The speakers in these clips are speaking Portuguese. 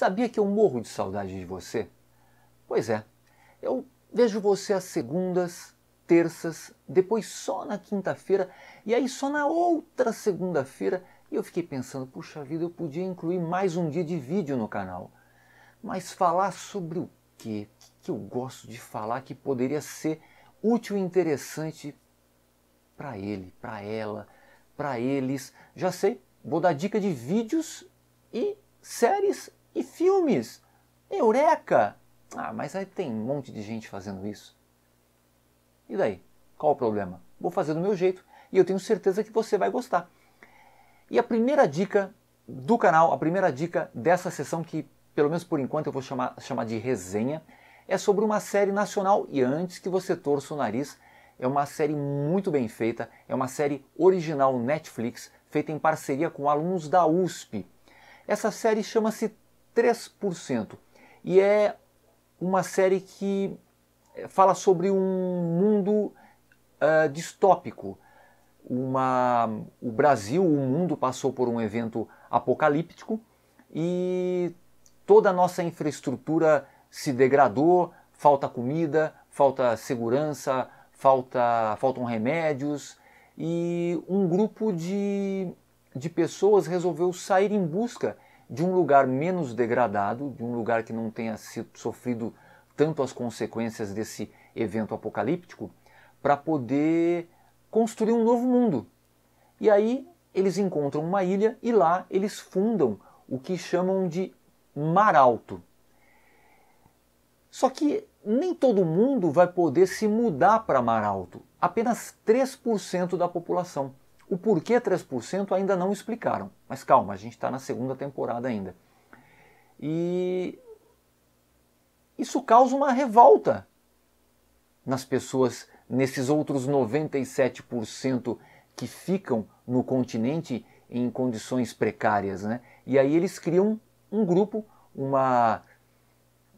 Sabia que eu morro de saudade de você? Pois é, eu vejo você às segundas, terças, depois só na quinta-feira e aí só na outra segunda-feira. E eu fiquei pensando, puxa vida, eu podia incluir mais um dia de vídeo no canal. Mas falar sobre o quê? O que eu gosto de falar que poderia ser útil e interessante para ele, para ela, para eles? Já sei, vou dar dica de vídeos e séries e filmes? Eureka! Ah, mas aí tem um monte de gente fazendo isso. E daí? Qual o problema? Vou fazer do meu jeito e eu tenho certeza que você vai gostar. E a primeira dica do canal, a primeira dica dessa sessão que, pelo menos por enquanto, eu vou chamar, chamar de resenha, é sobre uma série nacional. E antes que você torça o nariz, é uma série muito bem feita, é uma série original Netflix, feita em parceria com alunos da USP. Essa série chama-se 3%. E é uma série que eh, fala sobre um mundo uh, distópico. Uma, o Brasil, o mundo passou por um evento apocalíptico e toda a nossa infraestrutura se degradou, falta comida, falta segurança, falta, faltam remédios e um grupo de, de pessoas resolveu sair em busca de um lugar menos degradado, de um lugar que não tenha sido, sofrido tanto as consequências desse evento apocalíptico, para poder construir um novo mundo. E aí eles encontram uma ilha e lá eles fundam o que chamam de Mar Alto. Só que nem todo mundo vai poder se mudar para Mar Alto, apenas 3% da população. O porquê 3% ainda não explicaram, mas calma, a gente está na segunda temporada ainda. E isso causa uma revolta nas pessoas, nesses outros 97% que ficam no continente em condições precárias. Né? E aí eles criam um grupo, uma,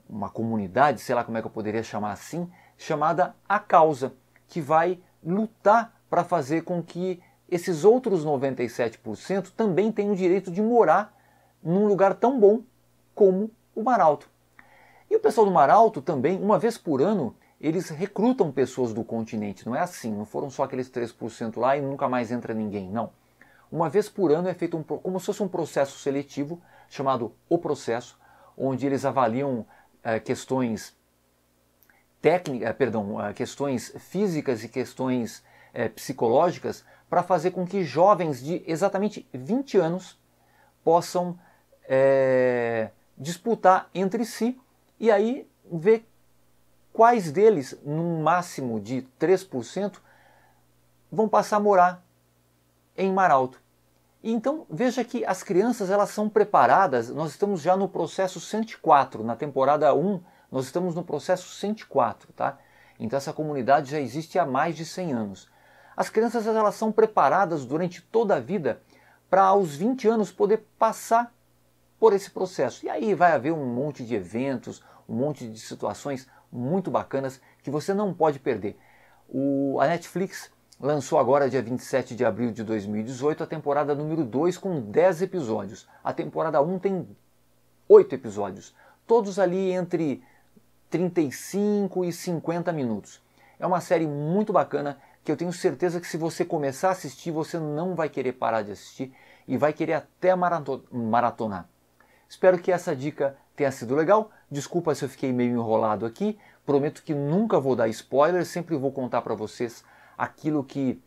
uma comunidade, sei lá como é que eu poderia chamar assim, chamada A Causa, que vai lutar para fazer com que esses outros 97% também têm o direito de morar num lugar tão bom como o Alto. E o pessoal do Alto também, uma vez por ano, eles recrutam pessoas do continente. Não é assim, não foram só aqueles 3% lá e nunca mais entra ninguém, não. Uma vez por ano é feito um, como se fosse um processo seletivo, chamado O Processo, onde eles avaliam é, questões técnicas, eh, perdão, eh, questões físicas e questões é, psicológicas para fazer com que jovens de exatamente 20 anos possam é, disputar entre si e aí ver quais deles, num máximo de 3%, vão passar a morar em Maralto. Então veja que as crianças elas são preparadas, nós estamos já no processo 104, na temporada 1 nós estamos no processo 104, tá? Então essa comunidade já existe há mais de 100 anos. As crianças elas são preparadas durante toda a vida para aos 20 anos poder passar por esse processo. E aí vai haver um monte de eventos, um monte de situações muito bacanas que você não pode perder. O, a Netflix lançou agora, dia 27 de abril de 2018, a temporada número 2 com 10 episódios. A temporada 1 tem 8 episódios, todos ali entre 35 e 50 minutos. É uma série muito bacana que eu tenho certeza que se você começar a assistir, você não vai querer parar de assistir e vai querer até maratonar. Espero que essa dica tenha sido legal. Desculpa se eu fiquei meio enrolado aqui. Prometo que nunca vou dar spoiler, sempre vou contar para vocês aquilo que,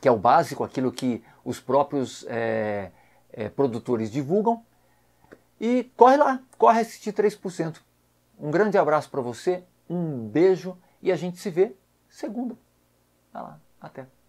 que é o básico, aquilo que os próprios é, é, produtores divulgam. E corre lá, corre assistir 3%. Um grande abraço para você, um beijo e a gente se vê segunda. Vai lá, até.